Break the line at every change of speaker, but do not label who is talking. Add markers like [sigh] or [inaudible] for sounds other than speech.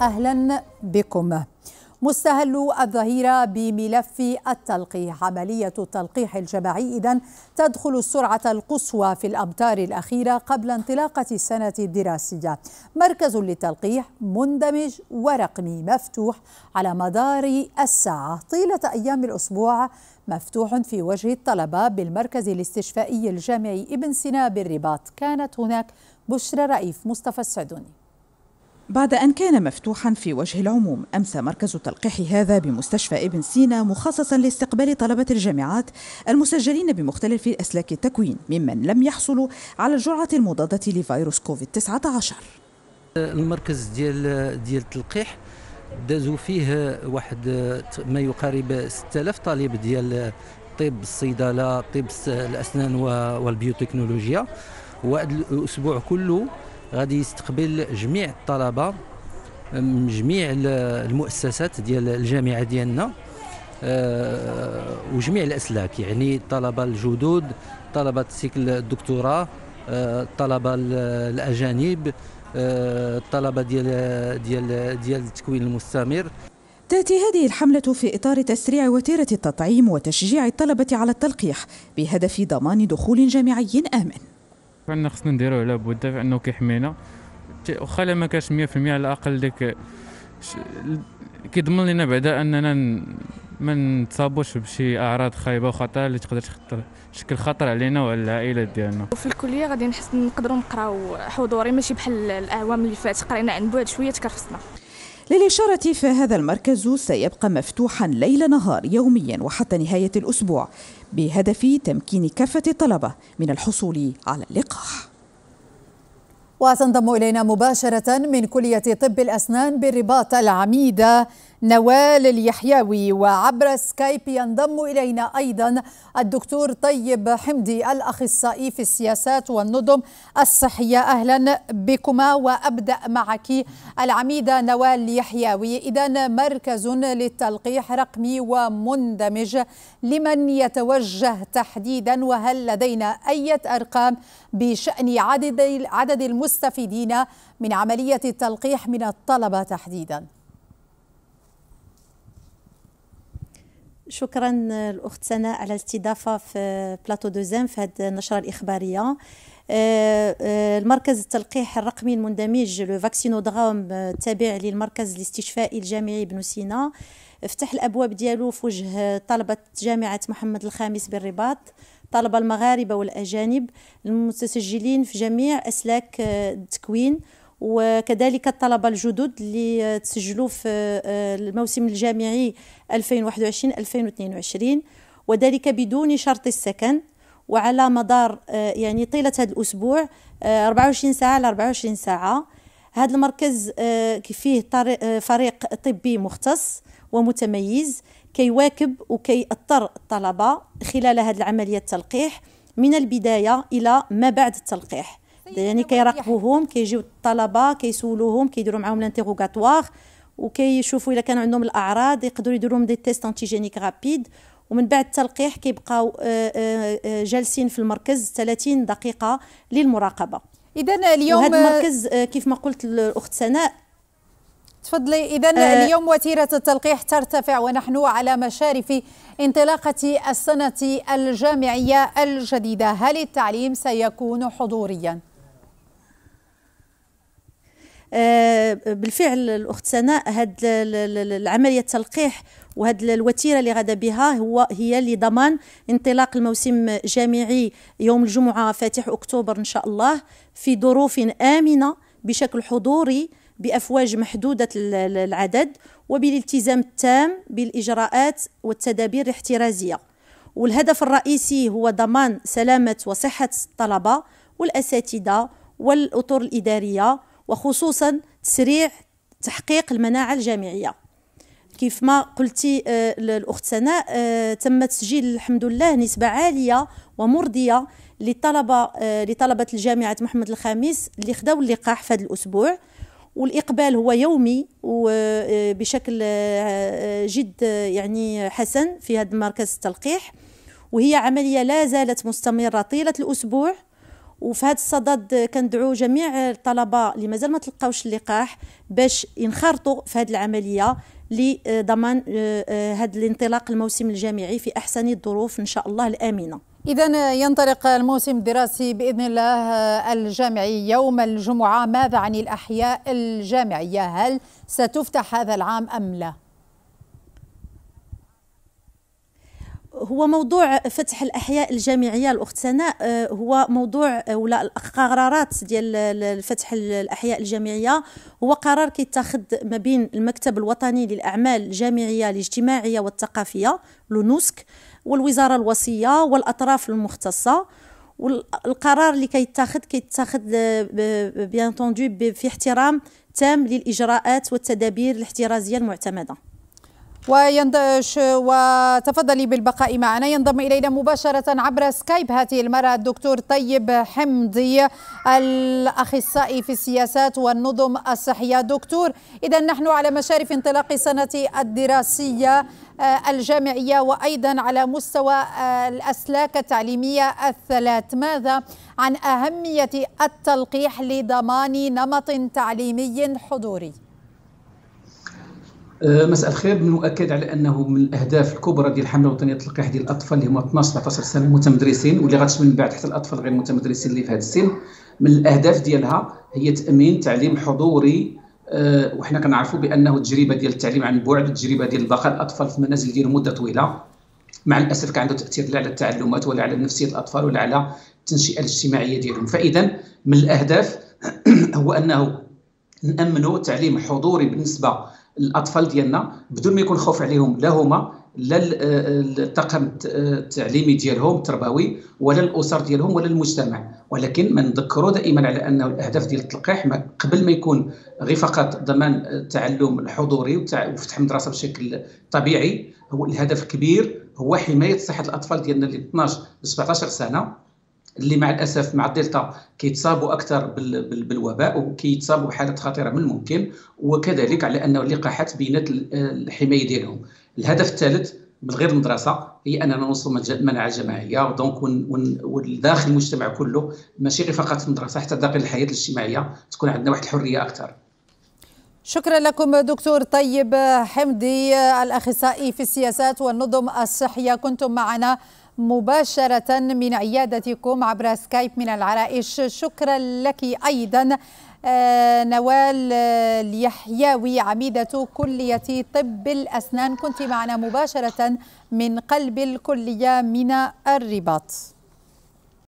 أهلا بكم مستهل الظهيرة بملف التلقيح عملية التلقيح الجماعي إذا تدخل السرعة القصوى في الأمتار الأخيرة قبل انطلاقة السنة الدراسية مركز للتلقيح مندمج ورقمي مفتوح على مدار الساعة طيلة أيام الأسبوع مفتوح في وجه الطلبة بالمركز الاستشفائي الجامعي ابن سينا بالرباط كانت هناك بشرى رئيف مصطفى السعدوني بعد أن كان مفتوحا في وجه العموم أمسى مركز التلقيح هذا بمستشفى ابن سينا مخصصا لاستقبال طلبة الجامعات المسجلين بمختلف أسلاك التكوين ممن لم يحصلوا على الجرعة المضادة لفيروس كوفيد 19
المركز ديال ديال التلقيح دازوا فيه واحد ما يقارب 6000 طالب ديال طب الصيدله طب الاسنان والبيوتكنولوجيا وهذا الاسبوع كله غادي يستقبل جميع الطلبه من جميع المؤسسات ديال الجامعه ديالنا آه، وجميع الاسلاك يعني الطلبه الجدد طلبه سيكل الدكتوراه الطلبه آه، الاجانب الطلبه آه، ديال ديال ديال التكوين المستمر
تأتي هذه الحملة في إطار تسريع وتيرة التطعيم وتشجيع الطلبة على التلقيح بهدف ضمان دخول جامعي آمن
فعندنا خصنا نديروه على بودا انه كيحمينا واخا لا ما كانش 100% على الاقل ديك كيضمن لنا بعدا اننا ما نتصابوش بشي اعراض خايبه وخطر اللي تقدر تشكل خطر علينا وعلى العائله ديالنا
وفي الكليه
غادي نحس نقدروا نقراو حضوري ماشي بحال الاعوام اللي فات قرينا عن بعد شويه تكرفصنا للإشارة فهذا المركز سيبقى مفتوحا ليل نهار يوميا وحتى نهاية الأسبوع بهدف تمكين كافة الطلبة من الحصول على اللقاح وتنضم إلينا مباشرة من كلية طب الأسنان بالرباط العميدة نوال اليحياوي وعبر سكايب ينضم إلينا أيضا الدكتور طيب حمدي الأخصائي في السياسات والنظم الصحية أهلا بكما وأبدأ معك العميدة نوال اليحياوي إذا مركز للتلقيح رقمي ومندمج لمن يتوجه تحديدا وهل لدينا أي أرقام بشأن عدد عدد المستفيدين من عملية التلقيح من الطلبة
تحديداً شكرا الاخت سناء على الاستضافه في بلاطو دوزام في هذه النشره الاخباريه آه، آه، المركز التلقيح الرقمي المندمج لو فاكسينو دغام التابع آه، للمركز الاستشفائي الجامعي بن سينا فتح الابواب ديالو في وجه طلبه جامعه محمد الخامس بالرباط طلبه المغاربه والاجانب المتسجلين في جميع اسلاك التكوين وكذلك الطلبة الجدد اللي تسجلوا في آه، الموسم الجامعي 2021-2022 وذلك بدون شرط السكن وعلى مدار آه، يعني طيلة هذا الأسبوع 24 آه، ساعة على 24 ساعة هذا المركز فيه فريق طبي مختص ومتميز كيواكب وكيأطر الطلبة خلال هذه العملية التلقيح من البداية إلى ما بعد التلقيح يعني كيراقبوهم كيجيو الطلبه كيسولوهم كيديروا معاهم لانتيروغاتوار وكيشوفوا الا كانوا عندهم الاعراض يقدروا يديروا لهم دي تيست انتيجينيك رابيد ومن بعد التلقيح كيبقاو جالسين في المركز 30 دقيقه للمراقبه اذا اليوم هذا المركز كيف ما قلت الاخت سناء
تفضلي اذا آه اليوم وتيره التلقيح ترتفع ونحن على مشارف انطلاقه السنه الجامعيه الجديده هل التعليم سيكون
حضوريا آه، بالفعل الاخت سناء هاد العمليه التلقيح وهاد الوتيره اللي غدا بها هو هي لضمان انطلاق الموسم الجامعي يوم الجمعه فاتح اكتوبر ان شاء الله في ظروف امنه بشكل حضوري بافواج محدوده العدد وبالالتزام التام بالاجراءات والتدابير الاحترازيه والهدف الرئيسي هو ضمان سلامه وصحه الطلبه والاساتذه والاطر الاداريه وخصوصا تسريع تحقيق المناعه الجامعيه كيف ما قلتي آه، الاخت سناء آه، تم تسجيل الحمد لله نسبه عاليه ومرضيه للطلبه آه، لطلبه الجامعه محمد الخامس اللي خداو اللقاح في هذا الاسبوع والاقبال هو يومي وبشكل جد يعني حسن في هذا مركز التلقيح وهي عمليه لا زالت مستمره طيله الاسبوع وفي هذا الصدد كندعو جميع الطلبه اللي مازال ما تلقاوش اللقاح باش ينخرطوا في هذه العمليه لضمان هذا آه، آه، الانطلاق الموسم الجامعي في احسن الظروف ان شاء الله الامنه
إذا ينطلق الموسم الدراسي بإذن الله آه، الجامعي يوم الجمعة ماذا عن الأحياء الجامعية هل ستفتح هذا العام أم لا؟
هو موضوع فتح الاحياء الجامعيه الاخت سناء آه، هو موضوع آه، ولا القرارات ديال فتح الاحياء الجامعيه هو قرار كيتاخذ ما بين المكتب الوطني للاعمال الجامعيه الاجتماعيه والثقافيه لونوسك والوزاره الوصيه والاطراف المختصه والقرار اللي كيتاخذ كيتاخذ آه، بيان في احترام تام للاجراءات والتدابير الاحترازيه المعتمده
ويندش وتفضلي بالبقاء معنا ينضم إلينا مباشرة عبر سكايب هذه المرة الدكتور طيب حمدي الأخصائي في السياسات والنظم الصحية دكتور إذا نحن على مشارف انطلاق السنة الدراسية آه، الجامعية وأيضا على مستوى آه، الأسلاك التعليمية الثلاث ماذا عن أهمية التلقيح لضمان نمط تعليمي حضوري؟
أه، مساء الخير بنؤكد على انه من الاهداف الكبرى ديال الحمله الوطنيه للقاح ديال الاطفال اللي هما 12 13 سنه متمدرسين واللي غتشمل من بعد حتى الاطفال غير متمدرسين اللي في هذا السن من الاهداف ديالها هي تامين تعليم حضوري أه وحنا كنعرفوا بانه التجربه ديال التعليم عن بعد التجربه ديال بقاء الاطفال في المنازل ديالهم مده طويله مع الاسف كان عنده تاثير لا على التعلمات ولا على نفسيه الاطفال ولا على التنشئه الاجتماعيه ديالهم فاذا من الاهداف [clears throat] هو انه نامنوا تعليم حضوري بالنسبه الاطفال ديالنا بدون ما يكون خوف عليهم لا هما لا الطاقم التعليمي ديالهم التربوي ولا الاسر ديالهم ولا المجتمع ولكن ما نذكروا دائما على انه الاهداف ديال التلقيح قبل ما يكون غير فقط ضمان التعلم الحضوري وفتح المدرسه بشكل طبيعي هو الهدف الكبير هو حمايه صحه الاطفال ديالنا اللي 12 ل 17 سنه اللي مع الاسف مع الدلتا كيتصابوا اكثر بالوباء وكيتصابوا بحالات خطيره من الممكن وكذلك على انه اللقاحات بينات الحمايه ديالهم الهدف الثالث من غير المدرسه هي اننا نوصل مناعه جماعيه دونك وداخل المجتمع كله ماشي غير فقط في المدرسه حتى داخل الحياه الاجتماعيه تكون عندنا واحد الحريه اكثر
شكرا لكم دكتور طيب حمدي الاخصائي في السياسات والنظم الصحيه كنتم معنا مباشرة من عيادتكم عبر سكايب من العرائش شكرا لك أيضا آه، نوال آه، اليحياوي عميدة كلية طب الأسنان كنت معنا مباشرة من قلب الكلية من الرباط